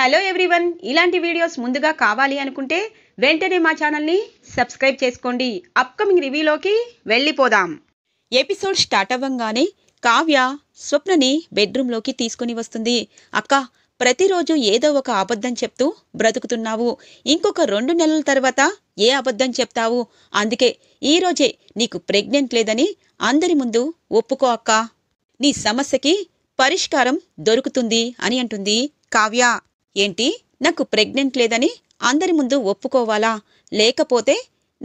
hello everyone ఇలాంటి videos ముందుగా కావాలి అనుకుంటే వెంటనే మా ఛానల్ని సబ్స్క్రైబ్ చేసుకోండి అప్కమింగ్ రివ్యూలోకి వెళ్ళిపోదాం ఎపిసోడ్ స్టార్ట్ అవ్వంగానే కావ్య స్వప్నని బెడ్రూమ్లోకి తీసుకుని వస్తుంది అక్క ప్రతిరోజు ఏదో ఒక అబద్ధం చెప్తూ బ్రతుకుతున్నావు ఇంకొక రెండు నెలల తర్వాత ఏ అబద్ధం చెప్తావు అందుకే ఈరోజే నీకు ప్రెగ్నెంట్ లేదని అందరి ముందు ఒప్పుకో అక్క నీ సమస్యకి పరిష్కారం దొరుకుతుంది అని అంటుంది కావ్య ఏంటి నాకు ప్రెగ్నెంట్ లేదని అందరి ముందు ఒప్పుకోవాలా లేకపోతే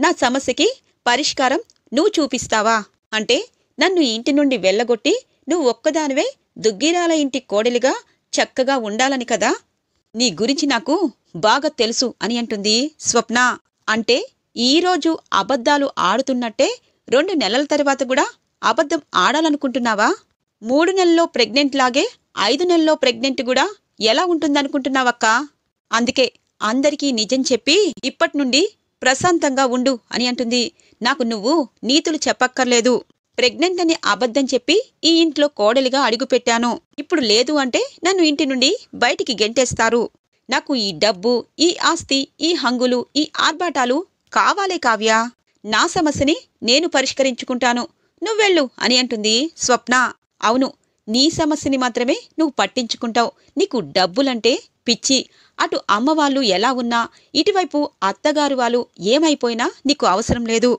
నా సమస్యకి పరిష్కారం నువ్వు చూపిస్తావా అంటే నన్ను ఇంటి నుండి వెళ్ళగొట్టి నువ్వు ఒక్కదానివే దుగ్గిరాల ఇంటి కోడలిగా చక్కగా ఉండాలని కదా నీ గురించి నాకు బాగా తెలుసు అని అంటుంది స్వప్న అంటే ఈరోజు అబద్ధాలు ఆడుతున్నట్టే రెండు నెలల తర్వాత కూడా అబద్ధం ఆడాలనుకుంటున్నావా మూడు నెలల్లో ప్రెగ్నెంట్ లాగే ఐదు నెలల్లో ప్రెగ్నెంట్ కూడా ఎలా ఉంటుందనుకుంటున్నావక్క అందుకే అందరికీ నిజం చెప్పి ఇప్పటి నుండి ప్రశాంతంగా ఉండు అని అంటుంది నాకు నువ్వు నీతులు చెప్పక్కర్లేదు ప్రెగ్నెంట్ అని అబద్ధం చెప్పి ఈ ఇంట్లో కోడలిగా అడుగుపెట్టాను ఇప్పుడు లేదు అంటే నన్ను ఇంటి నుండి బయటికి గెంటేస్తారు నాకు ఈ డబ్బు ఈ ఆస్తి ఈ హంగులు ఈ ఆర్భాటాలు కావాలే కావ్య నా సమస్యని నేను పరిష్కరించుకుంటాను నువ్వెళ్ళు అని అంటుంది స్వప్న అవును నీ సమస్యని మాత్రమే నువ్వు పట్టించుకుంటావు నీకు డబ్బులంటే పిచ్చి అటు అమ్మవాళ్ళు ఎలా ఉన్నా ఇటువైపు అత్తగారు వాళ్ళు ఏమైపోయినా నీకు అవసరం లేదు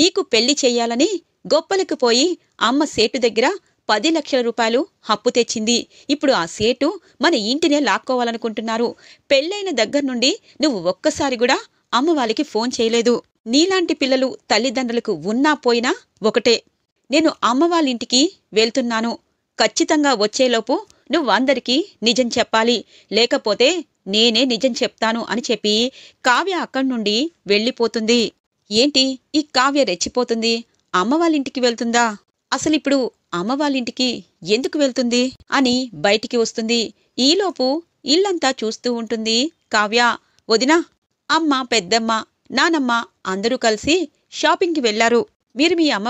నీకు పెళ్లి చేయాలని గొప్పలకు పోయి అమ్మ సేటు దగ్గర పది లక్షల రూపాయలు అప్పు తెచ్చింది ఇప్పుడు ఆ సేటు మన ఇంటినే లాక్కోవాలనుకుంటున్నారు పెళ్ళైన దగ్గర నుండి నువ్వు ఒక్కసారి కూడా అమ్మ వాళ్ళకి ఫోన్ చేయలేదు నీలాంటి పిల్లలు తల్లిదండ్రులకు ఉన్నా పోయినా ఒకటే నేను అమ్మ వాళ్ళ ఇంటికి వెళ్తున్నాను ఖచ్చితంగా వచ్చేలోపు నువ్వు అందరికీ నిజం చెప్పాలి లేకపోతే నేనే నిజం చెప్తాను అని చెప్పి కావ్య అక్కడి నుండి వెళ్ళిపోతుంది ఏంటి ఈ కావ్య రెచ్చిపోతుంది అమ్మ వెళ్తుందా అసలిప్పుడు అమ్మ ఎందుకు వెళ్తుంది అని బయటికి వస్తుంది ఈలోపు ఇల్లంతా చూస్తూ ఉంటుంది కావ్య వదినా అమ్మ పెద్దమ్మ నానమ్మ అందరూ కలిసి షాపింగ్కి వెళ్లారు మీరు మీ అమ్మ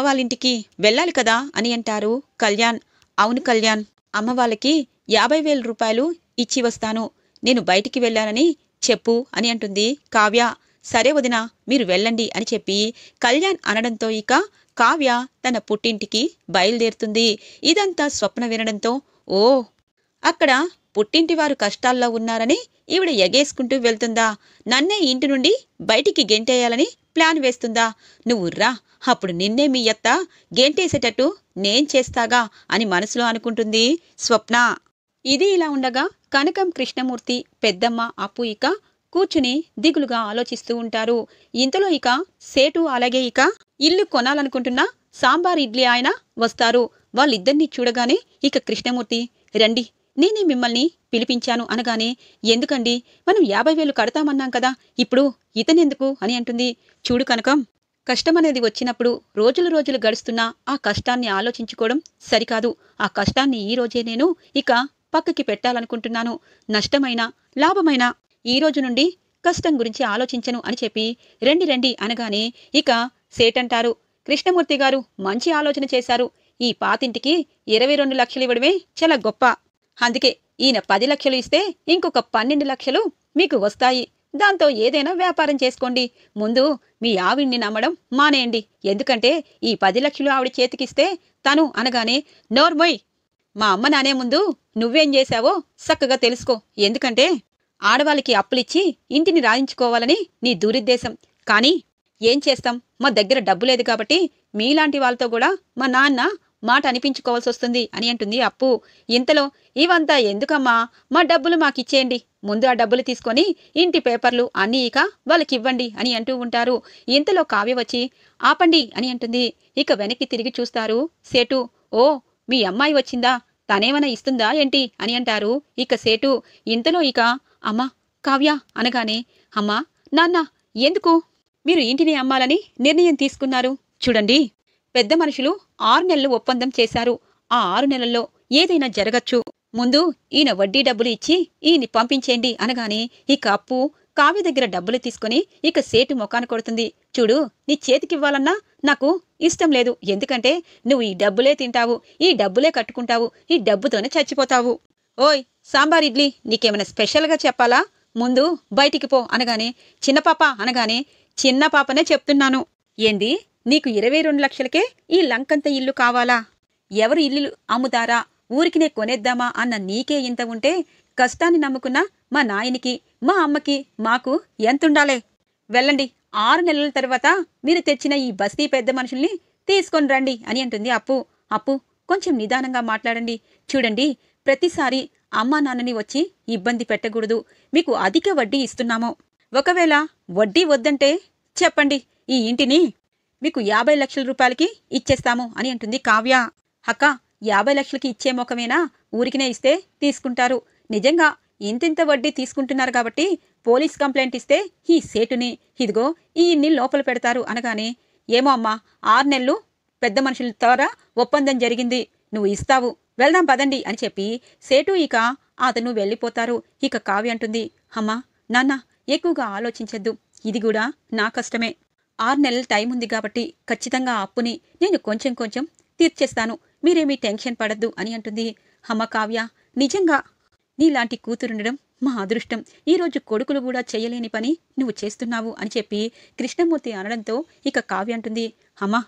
వెళ్ళాలి కదా అని అంటారు కళ్యాణ్ అవును కళ్యాణ్ అమ్మ వాళ్ళకి యాభై వేల రూపాయలు ఇచ్చి వస్తాను నేను బయటికి వెళ్ళానని చెప్పు అని అంటుంది కావ్య సరే వదిన మీరు వెళ్ళండి అని చెప్పి కళ్యాణ్ అనడంతో ఇక కావ్య తన పుట్టింటికి బయలుదేరుతుంది ఇదంతా స్వప్న వినడంతో ఓ అక్కడ పుట్టింటి వారు కష్టాల్లో ఉన్నారని ఈవిడ ఎగేసుకుంటూ వెళ్తుందా నన్నే ఇంటి నుండి బయటికి గెంటేయాలని ప్లాన్ వేస్తుందా నువ్వు రా అప్పుడు నిన్నే మీ అత్త గేంటేసేటట్టు నేను చేస్తాగా అని మనసులో అనుకుంటుంది స్వప్న ఇది ఇలా ఉండగా కనకం కృష్ణమూర్తి పెద్దమ్మ అప్పు ఇక కూర్చుని దిగులుగా ఆలోచిస్తూ ఉంటారు ఇంతలో ఇక సేటు అలాగే ఇక ఇల్లు కొనాలనుకుంటున్న సాంబార్ ఇడ్లీ ఆయన వస్తారు వాళ్ళిద్దరినీ చూడగానే ఇక కృష్ణమూర్తి రండి నేనే మిమ్మల్ని పిలిపించాను అనగానే ఎందుకండి మనం యాభై వేలు కడతామన్నాం కదా ఇప్పుడు ఇతనెందుకు అని అంటుంది చూడు కనకం కష్టం అనేది వచ్చినప్పుడు రోజులు రోజులు గడుస్తున్నా ఆ కష్టాన్ని ఆలోచించుకోవడం సరికాదు ఆ కష్టాన్ని ఈ రోజే నేను ఇక పక్కకి పెట్టాలనుకుంటున్నాను నష్టమైన లాభమైన ఈ రోజు నుండి కష్టం గురించి ఆలోచించను అని చెప్పి రండి రండి అనగానే ఇక సేటంటారు కృష్ణమూర్తి గారు మంచి ఆలోచన చేశారు ఈ పాతింటికి ఇరవై రెండు లక్షలు ఇవ్వడమే చాలా గొప్ప అందుకే ఈయన పది లక్షలు ఇస్తే ఇంకొక పన్నెండు లక్షలు మీకు వస్తాయి దాంతో ఏదైనా వ్యాపారం చేసుకోండి ముందు మీ ఆవిడ్ని నమ్మడం మానేయండి ఎందుకంటే ఈ పది లక్షలు ఆవిడ చేతికిస్తే తను అనగానే నోర్మోయ్ మా అమ్మ నానే ముందు నువ్వేం చేశావో చక్కగా తెలుసుకో ఎందుకంటే ఆడవాళ్ళకి అప్పులిచ్చి ఇంటిని రాయించుకోవాలని నీ దురుద్దేశం కానీ ఏం చేస్తాం మా దగ్గర డబ్బు లేదు కాబట్టి మీలాంటి వాళ్ళతో కూడా మా నాన్న మాట అనిపించుకోవాల్సి వస్తుంది అని అంటుంది అప్పు ఇంతలో ఇవంతా ఎందుకమ్మా మా డబ్బులు మాకిచ్చేయండి ముందు ఆ డబ్బులు తీసుకొని ఇంటి పేపర్లు అన్నీ ఇక వాళ్ళకి ఇవ్వండి అని అంటూ ఉంటారు ఇంతలో కావ్య వచ్చి ఆపండి అని అంటుంది ఇక వెనక్కి తిరిగి చూస్తారు సేటు ఓ మీ అమ్మాయి వచ్చిందా తనేమైనా ఇస్తుందా ఏంటి అని అంటారు ఇక సేటు ఇంతలో ఇక అమ్మా కావ్య అనగానే అమ్మా నాన్న ఎందుకు మీరు ఇంటిని అమ్మాలని నిర్ణయం తీసుకున్నారు చూడండి పెద్ద మనుషులు ఆరు నెలలు ఒప్పందం చేశారు ఆ ఆరు నెలల్లో ఏదైనా జరగచ్చు ముందు ఈయన వడ్డీ డబ్బులు ఇచ్చి ఈయన్ని పంపించేయండి అనగానే ఇక అప్పు కావ్య దగ్గర డబ్బులు తీసుకుని ఇక సేటు ముఖాన్ని కొడుతుంది చూడు నీ చేతికివ్వాలన్నా నాకు ఇష్టం లేదు ఎందుకంటే నువ్వు ఈ డబ్బులే తింటావు ఈ డబ్బులే కట్టుకుంటావు ఈ డబ్బుతోనే చచ్చిపోతావు ఓయ్ సాంబార్ ఇడ్లీ నీకేమైనా స్పెషల్గా చెప్పాలా ముందు బయటికి పో అనగానే చిన్న పాప అనగానే చిన్న పాపనే చెప్తున్నాను ఏంది నీకు ఇరవై రెండు లక్షలకే ఈ లంకంత ఇల్లు కావాలా ఎవరు ఇల్లు అమ్ముతారా ఊరికినే కొనేద్దామా అన్న నీకే ఇంత ఉంటే కష్టాన్ని నమ్ముకున్న మా నాయనికి మా అమ్మకి మాకు ఎంతుండాలే వెళ్ళండి ఆరు నెలల తర్వాత మీరు తెచ్చిన ఈ బస్తీ పెద్ద మనుషుల్ని తీసుకొని రండి అని అంటుంది అప్పు అప్పు కొంచెం నిదానంగా మాట్లాడండి చూడండి ప్రతిసారి అమ్మా నాన్నని వచ్చి ఇబ్బంది పెట్టకూడదు మీకు అధిక వడ్డీ ఇస్తున్నాము ఒకవేళ వడ్డీ వద్దంటే చెప్పండి ఈ ఇంటిని మీకు యాభై లక్షల రూపాయలకి ఇచ్చేస్తాము అని అంటుంది కావ్య అక్క యాభై లక్షలకి ఇచ్చే ముఖమేనా ఊరికినే ఇస్తే తీసుకుంటారు నిజంగా ఇంతింత వడ్డీ తీసుకుంటున్నారు కాబట్టి పోలీస్ కంప్లైంట్ ఇస్తే ఈ సేటుని ఇదిగో ఈ ఇన్ని లోపల పెడతారు అనగానే ఏమో అమ్మా ఆరు నెలలు పెద్ద మనుషుల ద్వారా ఒప్పందం జరిగింది నువ్వు ఇస్తావు వెళ్దాం పదండి అని చెప్పి సేటు ఇక అతను వెళ్ళిపోతారు ఇక కావ్య అంటుంది అమ్మా నాన్న ఎక్కువగా ఆలోచించద్దు ఇది కూడా నా కష్టమే ఆరు నెలల టైం ఉంది కాబట్టి ఖచ్చితంగా అప్పుని నేను కొంచెం కొంచెం తీర్చేస్తాను మీరేమీ టెన్షన్ పడద్దు అని అంటుంది అమ్మ కావ్య నిజంగా నీలాంటి కూతురుండడం మా అదృష్టం ఈరోజు కొడుకులు కూడా చేయలేని పని నువ్వు చేస్తున్నావు అని చెప్పి కృష్ణమూర్తి అనడంతో ఇక కావ్య అంటుంది హమ్మా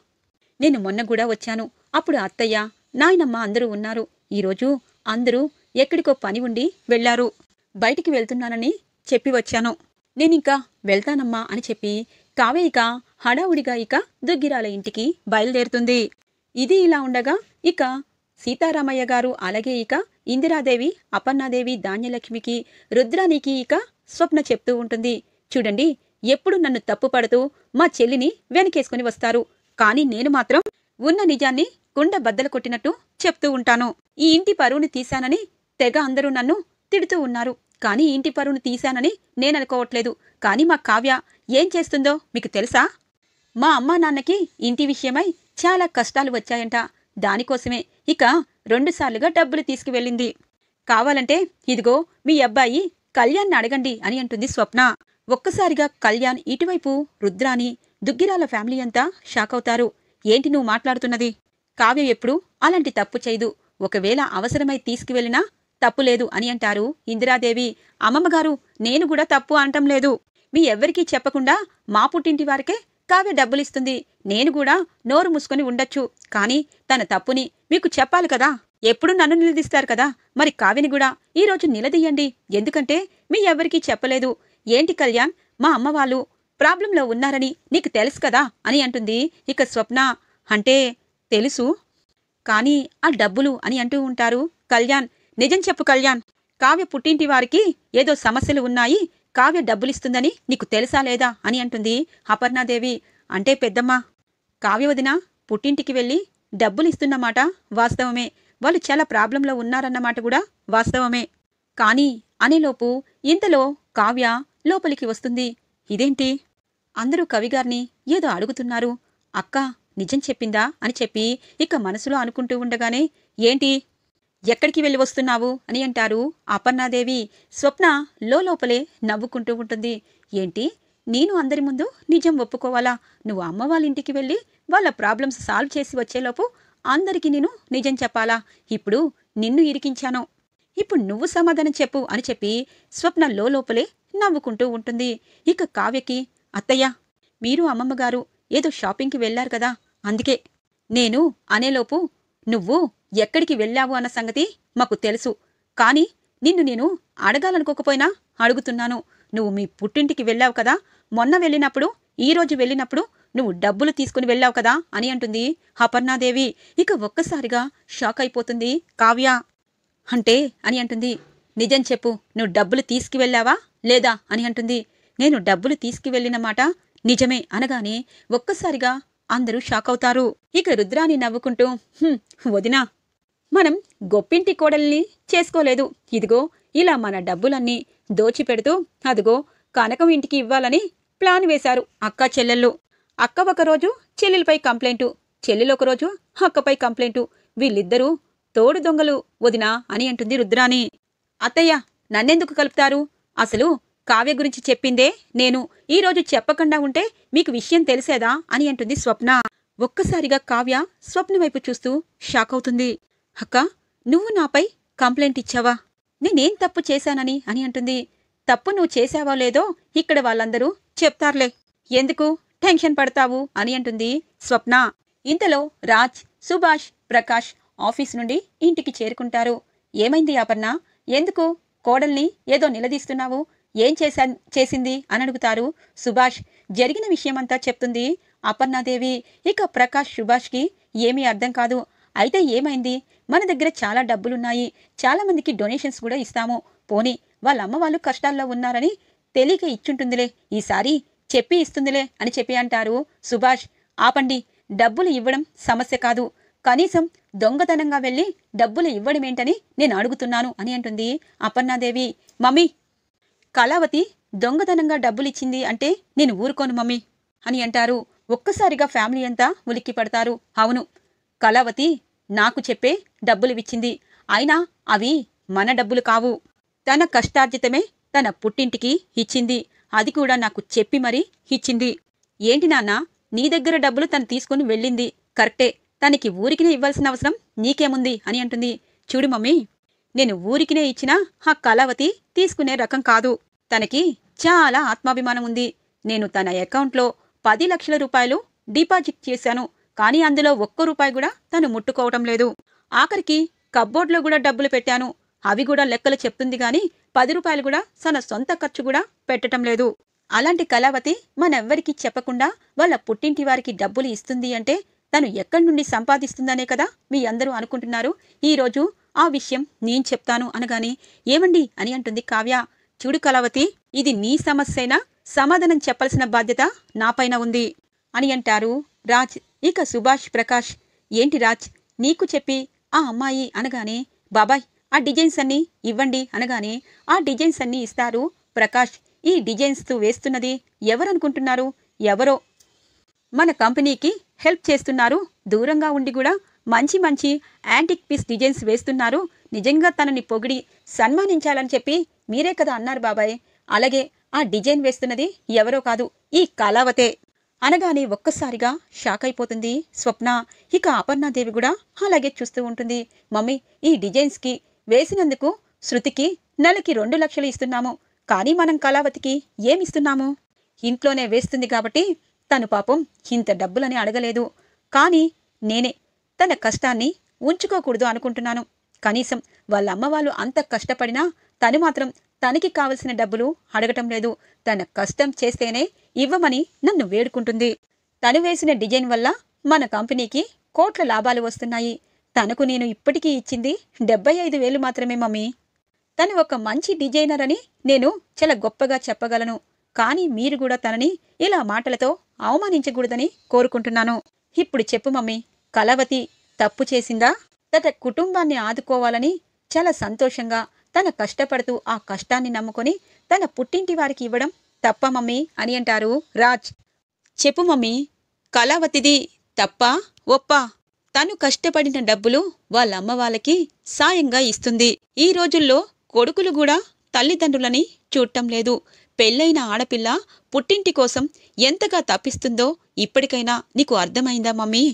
నేను మొన్న కూడా వచ్చాను అప్పుడు అత్తయ్య నాయనమ్మ అందరూ ఉన్నారు ఈరోజు అందరూ ఎక్కడికో పని ఉండి వెళ్లారు బయటికి వెళ్తున్నానని చెప్పి వచ్చాను నేనింకా వెళ్తానమ్మా అని చెప్పి కావ్య ఇక హడావుడిగా ఇక దుగ్గిరాల ఇంటికి బయలుదేరుతుంది ఇది ఇలా ఉండగా ఇక సీతారామయ్య గారు అలాగే ఇక ఇందిరాదేవి అపర్ణాదేవి ధాన్యలక్ష్మికి రుద్రానికి ఇక స్వప్న చెప్తూ ఉంటుంది చూడండి ఎప్పుడు నన్ను తప్పుపడుతూ మా చెల్లిని వెనకేసుకుని వస్తారు కానీ నేను మాత్రం ఉన్న నిజాన్ని కుండ బద్దలు కొట్టినట్టు చెప్తూ ఉంటాను ఈ ఇంటి పరువుని తీశానని తెగ అందరూ నన్ను తిడుతూ ఉన్నారు కానీ ఇంటి పరువును తీశానని నేననుకోవట్లేదు కానీ మా కావ్య ఏం చేస్తుందో మీకు తెలుసా మా అమ్మా నాన్నకి ఇంటి విషయమై చాలా కష్టాలు వచ్చాయంట దానికోసమే ఇక రెండుసార్లుగా డబ్బులు తీసుకువెళ్ళింది కావాలంటే ఇదిగో మీ అబ్బాయి కళ్యాణ్ అడగండి అని అంటుంది స్వప్న ఒక్కసారిగా కళ్యాణ్ ఇటువైపు రుద్రాని దుగ్గిరాల ఫ్యామిలీ అంతా షాక్ అవుతారు ఏంటి నువ్వు మాట్లాడుతున్నది కావ్య ఎప్పుడు అలాంటి తప్పు చేయదు ఒకవేళ అవసరమై తీసుకువెళ్ళినా తప్పు లేదు అని అంటారు ఇందిరాదేవి అమ్మమ్మగారు నేను కూడా తప్పు అనటం లేదు మీ ఎవ్వరికీ చెప్పకుండా మా పుట్టింటి వారికే కావ్య డబ్బులిస్తుంది నేను కూడా నోరు మూసుకొని ఉండొచ్చు కానీ తన తప్పుని మీకు చెప్పాలి కదా ఎప్పుడు నన్ను నిలదీస్తారు కదా మరి కావ్యని కూడా ఈరోజు నిలదీయండి ఎందుకంటే మీ ఎవ్వరికీ చెప్పలేదు ఏంటి కళ్యాణ్ మా అమ్మ వాళ్ళు ప్రాబ్లంలో ఉన్నారని నీకు తెలుసు కదా అని అంటుంది ఇక స్వప్న అంటే తెలుసు కానీ ఆ డబ్బులు అని అంటూ ఉంటారు కళ్యాణ్ నిజం చెప్పు కళ్యాణ్ కావ్య పుట్టింటి వారికి ఏదో సమస్యలు ఉన్నాయి కావ్య డబ్బులిస్తుందని నీకు తెలుసా లేదా అని అంటుంది అపర్ణాదేవి అంటే పెద్దమ్మ కావ్య వదిన పుట్టింటికి వెళ్ళి డబ్బులు ఇస్తున్నమాట వాస్తవమే వాళ్ళు చాలా ప్రాబ్లంలో ఉన్నారన్నమాట కూడా వాస్తవమే కానీ అనేలోపు ఇంతలో కావ్య లోపలికి వస్తుంది ఇదేంటి అందరూ కవిగారిని ఏదో అడుగుతున్నారు అక్క నిజం చెప్పిందా అని చెప్పి ఇక మనసులో అనుకుంటూ ఉండగానే ఏంటి ఎక్కడికి వెళ్ళి వస్తున్నావు అని అంటారు అపర్ణాదేవి స్వప్న లోపలే నవ్వుకుంటూ ఉంటుంది ఏంటి నేను అందరి ముందు నిజం ఒప్పుకోవాలా నువ్వు అమ్మ వాళ్ళ ఇంటికి వెళ్ళి వాళ్ళ ప్రాబ్లమ్స్ సాల్వ్ చేసి వచ్చేలోపు అందరికీ నేను నిజం చెప్పాలా ఇప్పుడు నిన్ను ఇరికించాను ఇప్పుడు నువ్వు సమాధానం చెప్పు అని చెప్పి స్వప్న లోపలే నవ్వుకుంటూ ఉంటుంది ఇక కావ్యకి అత్తయ్య మీరు అమ్మమ్మగారు ఏదో షాపింగ్కి వెళ్ళారు కదా అందుకే నేను అనేలోపు నువ్వు ఎక్కడికి వెళ్ళావు అన్న సంగతి మాకు తెలుసు కానీ నిన్ను నేను అడగాలనుకోకపోయినా అడుగుతున్నాను నువ్వు మీ పుట్టింటికి వెళ్ళావు కదా మొన్న వెళ్ళినప్పుడు ఈరోజు వెళ్ళినప్పుడు నువ్వు డబ్బులు తీసుకుని వెళ్ళావు కదా అని అంటుంది అపర్ణాదేవి ఇక ఒక్కసారిగా షాక్ అయిపోతుంది కావ్య అంటే అని అంటుంది నిజం చెప్పు నువ్వు డబ్బులు తీసుకువెళ్ళావా లేదా అని అంటుంది నేను డబ్బులు తీసుకువెళ్ళిన మాట నిజమే అనగానే ఒక్కసారిగా అందరూ షాక్ అవుతారు ఇక రుద్రాని నవ్వుకుంటూ వదినా మనం గొప్పింటి కోడల్ని చేసుకోలేదు ఇదిగో ఇలా మన డబ్బులన్నీ దోచిపెడుతూ అదిగో కనకం ఇంటికి ఇవ్వాలని ప్లాన్ వేశారు అక్క చెల్లెళ్ళు అక్క ఒకరోజు చెల్లెలపై కంప్లైంటు చెల్లెలు ఒకరోజు అక్కపై కంప్లైంటు వీళ్ళిద్దరూ తోడు దొంగలు వదినా అని అంటుంది రుద్రాని అత్తయ్య నన్నెందుకు కలుపుతారు అసలు కావ్య గురించి చెప్పిందే నేను ఈరోజు చెప్పకుండా ఉంటే మీకు విషయం తెలిసేదా అని అంటుంది స్వప్న ఒక్కసారిగా కావ్య స్వప్న వైపు చూస్తూ షాక్ అవుతుంది అక్క నువ్వు నాపై కంప్లైంట్ ఇచ్చావా నేనేం తప్పు చేశానని అని అంటుంది తప్పు నువ్వు చేశావా లేదో ఇక్కడ వాళ్ళందరూ చెప్తారులే ఎందుకు టెన్షన్ పడతావు అని అంటుంది స్వప్న ఇంతలో రాజ్ సుభాష్ ప్రకాష్ ఆఫీస్ నుండి ఇంటికి చేరుకుంటారు ఏమైంది అపర్ణ ఎందుకు కోడల్ని ఏదో నిలదీస్తున్నావు ఏం చేశా చేసింది అని అడుగుతారు సుభాష్ జరిగిన విషయమంతా చెప్తుంది అపర్ణాదేవి ఇక ప్రకాష్ సుభాష్కి ఏమీ అర్థం కాదు అయితే ఏమైంది మన దగ్గర చాలా డబ్బులున్నాయి చాలామందికి డొనేషన్స్ కూడా ఇస్తాము పోనీ వాళ్ళ అమ్మ వాళ్ళు కష్టాల్లో ఉన్నారని తెలియక ఇచ్చుంటుందిలే ఈసారి చెప్పి ఇస్తుందిలే అని చెప్పి అంటారు సుభాష్ ఆపండి డబ్బులు ఇవ్వడం సమస్య కాదు కనీసం దొంగతనంగా వెళ్ళి డబ్బులు ఇవ్వడమేంటని నేను అడుగుతున్నాను అని అంటుంది అపర్ణాదేవి మమ్మీ కళావతి దొంగతనంగా డబ్బులిచ్చింది అంటే నేను ఊరుకోను మమ్మీ అని అంటారు ఒక్కసారిగా ఫ్యామిలీ అంతా ఉలిక్కి పడతారు అవును కళావతి నాకు చెప్పే డబ్బులువిచ్చింది అయినా అవి మన డబ్బులు కావు తన కష్టార్జితమే తన పుట్టింటికి ఇచ్చింది అది కూడా నాకు చెప్పి మరీ ఇచ్చింది ఏంటి నాన్న నీ దగ్గర డబ్బులు తను తీసుకుని వెళ్ళింది కరెక్టే తనకి ఊరికినే ఇవ్వాల్సిన అవసరం నీకేముంది అని అంటుంది చూడు మమ్మీ నేను ఊరికినే ఇచ్చినా ఆ కళావతి తీసుకునే రకం కాదు తనకి చాలా ఆత్మాభిమానం ఉంది నేను తన అకౌంట్లో పది లక్షల రూపాయలు డిపాజిట్ చేశాను కానీ అందులో ఒక్క రూపాయి కూడా తను ముట్టుకోవటం లేదు ఆఖరికి కబ్బోర్డ్లో కూడా డబ్బులు పెట్టాను అవి కూడా లెక్కలు చెప్తుంది కానీ పది రూపాయలు కూడా తన సొంత ఖర్చు కూడా పెట్టడం లేదు అలాంటి కళావతి మనెవ్వరికీ చెప్పకుండా వాళ్ళ పుట్టింటి వారికి డబ్బులు ఇస్తుంది అంటే తను ఎక్కడి నుండి సంపాదిస్తుందనే కదా మీ అందరూ అనుకుంటున్నారు ఈరోజు ఆ విషయం నేను చెప్తాను అనగాని ఏమండి అని అంటుంది కావ్య చూడు కళావతి ఇది నీ సమస్యైనా సమాధానం చెప్పాల్సిన బాధ్యత నాపైన ఉంది అని అంటారు రాజ్ ఇక సుభాష్ ప్రకాష్ ఏంటి రాజ్ నీకు చెప్పి ఆ అమ్మాయి అనగానే బాబాయ్ ఆ డిజైన్స్ అన్నీ ఇవ్వండి అనగానే ఆ డిజైన్స్ అన్నీ ఇస్తారు ప్రకాష్ ఈ డిజైన్స్తో వేస్తున్నది ఎవరనుకుంటున్నారు ఎవరో మన కంపెనీకి హెల్ప్ చేస్తున్నారు దూరంగా ఉండి కూడా మంచి మంచి యాంటిక్ పీస్ డిజైన్స్ వేస్తున్నారు నిజంగా తనని పొగిడి సన్మానించాలని చెప్పి మీరే కదా అన్నారు బాబాయ్ అలాగే ఆ డిజైన్ వేస్తున్నది ఎవరో కాదు ఈ కళావతే అనగానే ఒక్కసారిగా షాక్ అయిపోతుంది స్వప్న ఇక అపర్ణాదేవి కూడా అలాగే చూస్తూ ఉంటుంది మమ్మీ ఈ డిజైన్స్కి వేసినందుకు శృతికి నెలకి రెండు లక్షలు ఇస్తున్నాము కానీ మనం కళావతికి ఏమిస్తున్నాము ఇంట్లోనే వేస్తుంది కాబట్టి తను పాపం ఇంత డబ్బులని అడగలేదు కానీ నేనే తన కష్టాన్ని ఉంచుకోకూడదు అనుకుంటున్నాను కనీసం వాళ్ళ అమ్మవాళ్ళు అంత కష్టపడినా తను మాత్రం తనకి కావలసిన డబ్బులు అడగటం లేదు తన కష్టం చేస్తేనే ఇవ్వమని నన్ను వేడుకుంటుంది తను వేసిన డిజైన్ వల్ల మన కంపెనీకి కోట్ల లాభాలు వస్తున్నాయి తనకు నేను ఇప్పటికీ ఇచ్చింది డెబ్బై ఐదు వేలు మాత్రమే మమ్మీ తను ఒక మంచి డిజైనర్ అని నేను చాలా గొప్పగా చెప్పగలను కానీ మీరు కూడా తనని ఇలా మాటలతో అవమానించకూడదని కోరుకుంటున్నాను ఇప్పుడు చెప్పు మమ్మీ కలవతి తప్పు చేసిందా తన కుటుంబాన్ని ఆదుకోవాలని చాలా సంతోషంగా తన కష్టపడుతూ ఆ కష్టాన్ని నమ్ముకొని తన పుట్టింటి వారికి ఇవ్వడం తప్ప మమ్మీ అని అంటారు రాజ్ చెప్పు మమ్మీ కళావతిది తప్ప ఒప్ప తను కష్టపడిన డబ్బులు వాళ్ళ అమ్మ వాళ్ళకి సాయంగా ఇస్తుంది ఈ రోజుల్లో కొడుకులు కూడా తల్లిదండ్రులని చూడటం లేదు పెళ్ళైన ఆడపిల్ల పుట్టింటి కోసం ఎంతగా తప్పిస్తుందో ఇప్పటికైనా నీకు అర్థమైందా మమ్మీ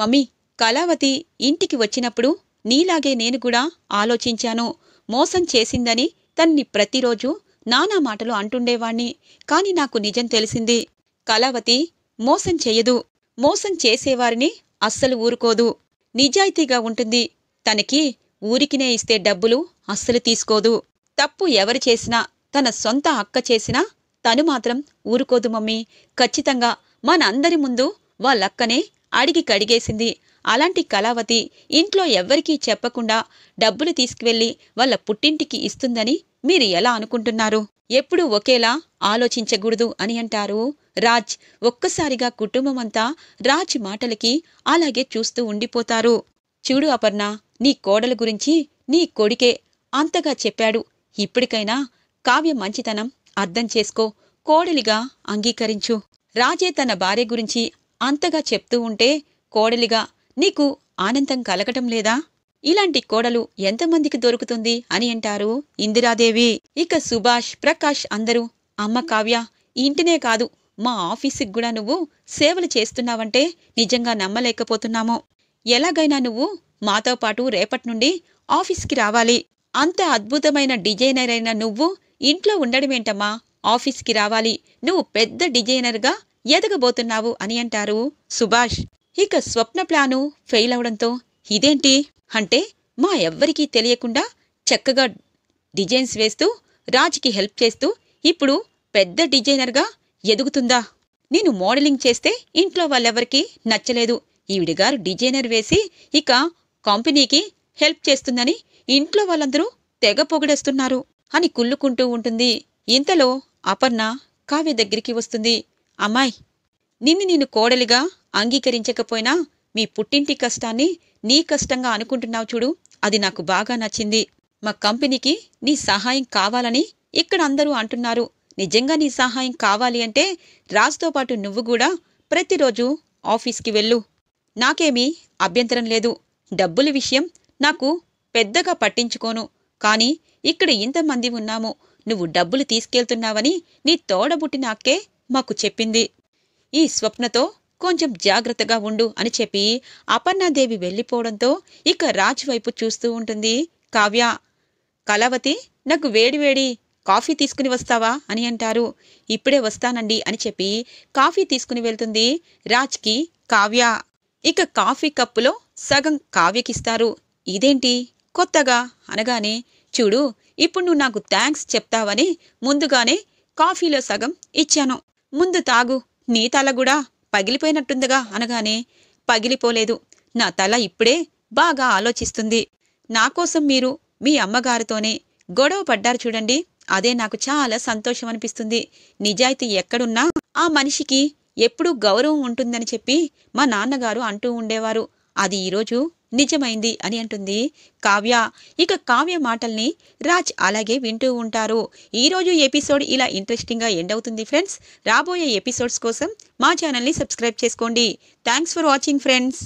మమ్మీ కళావతి ఇంటికి వచ్చినప్పుడు నీలాగే నేను కూడా ఆలోచించాను మోసం చేసిందని తన్ని ప్రతిరోజు నానా మాటలు అంటుండేవాణ్ణి కాని నాకు నిజం తెలిసింది కళావతి మోసం చేయదు మోసం చేసేవారిని అస్సలు ఊరుకోదు నిజాయితీగా ఉంటుంది తనకి ఊరికినే ఇస్తే డబ్బులు అస్సలు తీసుకోదు తప్పు ఎవరు చేసినా తన సొంత అక్క చేసినా తను మాత్రం ఊరుకోదు మమ్మీ ఖచ్చితంగా మనందరి ముందు వాళ్ళక్కనే అడిగి కడిగేసింది అలాంటి కళావతి ఇంట్లో ఎవ్వరికీ చెప్పకుండా డబ్బులు తీసుకువెళ్లి వాళ్ళ పుట్టింటికి ఇస్తుందని మీరు ఎలా అనుకుంటున్నారు ఎప్పుడూ ఒకేలా ఆలోచించకూడదు అని అంటారు రాజ్ ఒక్కసారిగా కుటుంబమంతా రాజ్ మాటలకి అలాగే చూస్తూ ఉండిపోతారు చూడు అపర్ణ నీ కోడల గురించి నీ కొడికే అంతగా చెప్పాడు ఇప్పటికైనా కావ్య మంచితనం అర్థం చేసుకో కోడలిగా అంగీకరించు రాజే తన భార్య గురించి అంతగా చెప్తూ ఉంటే కోడలిగా నీకు ఆనందం కలగటం లేదా ఇలాంటి కోడలు ఎంతమందికి దొరుకుతుంది అని అంటారు ఇందిరాదేవి ఇక సుభాష్ ప్రకాష్ అందరూ అమ్మ కావ్య ఇంటినే కాదు మా ఆఫీసుకి కూడా నువ్వు సేవలు చేస్తున్నావంటే నిజంగా నమ్మలేకపోతున్నాము ఎలాగైనా నువ్వు మాతో పాటు రేపటి నుండి ఆఫీస్కి రావాలి అంత అద్భుతమైన డిజైనర్ అయిన నువ్వు ఇంట్లో ఉండడమేంటమ్మా ఆఫీస్కి రావాలి నువ్వు పెద్ద డిజైనర్గా ఎదగబోతున్నావు అని అంటారు సుభాష్ ఇక స్వప్న ప్లాను ఫెయిల్ అవడంతో ఇదేంటి అంటే మా ఎవ్వరికీ తెలియకుండా చక్కగా డిజైన్స్ వేస్తూ రాజ్కి హెల్ప్ చేస్తూ ఇప్పుడు పెద్ద డిజైనర్గా ఎదుగుతుందా నేను మోడలింగ్ చేస్తే ఇంట్లో వాళ్ళెవరికీ నచ్చలేదు ఈవిడిగారు డిజైనర్ వేసి ఇక కంపెనీకి హెల్ప్ చేస్తుందని ఇంట్లో వాళ్ళందరూ తెగ పొగిడేస్తున్నారు అని కుళ్ళుకుంటూ ఉంటుంది ఇంతలో అపర్ణ కావ్య దగ్గరికి వస్తుంది అమ్మాయి నిన్ను నేను కోడలిగా అంగీకరించకపోయినా మీ పుట్టింటి కష్టాన్ని నీ కష్టంగా అనుకుంటున్నావు చూడు అది నాకు బాగా నచ్చింది మా కంపెనీకి నీ సహాయం కావాలని ఇక్కడ అందరూ అంటున్నారు నిజంగా నీ సహాయం కావాలి అంటే రాజుతో పాటు నువ్వు కూడా ప్రతిరోజు ఆఫీస్కి వెళ్ళు నాకేమీ అభ్యంతరం లేదు డబ్బుల విషయం నాకు పెద్దగా పట్టించుకోను కానీ ఇక్కడ ఇంతమంది ఉన్నాము నువ్వు డబ్బులు తీసుకెళ్తున్నావని నీ తోడబుట్టిన అక్కే మాకు చెప్పింది ఈ స్వప్నతో కొంచెం జాగ్రత్తగా ఉండు అని చెప్పి అపర్ణాదేవి వెళ్ళిపోవడంతో ఇక రాజు వైపు చూస్తూ ఉంటుంది కావ్య కళావతి నాకు వేడివేడి కాఫీ తీసుకుని వస్తావా అని అంటారు ఇప్పుడే వస్తానండి అని చెప్పి కాఫీ తీసుకుని వెళ్తుంది రాజ్కి కావ్య ఇక కాఫీ కప్పులో సగం కావ్యకిస్తారు ఇదేంటి కొత్తగా అనగానే చూడు ఇప్పుడు నువ్వు నాకు థ్యాంక్స్ చెప్తావని ముందుగానే కాఫీలో సగం ఇచ్చాను ముందు తాగు నీ తల కూడా పగిలిపోయినట్టుందిగా అనగానే పగిలిపోలేదు నా తల ఇప్పుడే బాగా ఆలోచిస్తుంది నాకోసం మీరు మీ అమ్మగారితోనే గొడవ పడ్డారు చూడండి అదే నాకు చాలా సంతోషం అనిపిస్తుంది నిజాయితీ ఎక్కడున్నా ఆ మనిషికి ఎప్పుడూ గౌరవం ఉంటుందని చెప్పి మా నాన్నగారు అంటూ ఉండేవారు అది ఈరోజు నిజమైంది అని అంటుంది కావ్య ఇక కావ్య మాటల్ని రాజ్ అలాగే వింటూ ఉంటారు ఈరోజు ఎపిసోడ్ ఇలా ఇంట్రెస్టింగ్గా ఎండ్ అవుతుంది ఫ్రెండ్స్ రాబోయే ఎపిసోడ్స్ కోసం మా ఛానల్ని సబ్స్క్రైబ్ చేసుకోండి థ్యాంక్స్ ఫర్ వాచింగ్ ఫ్రెండ్స్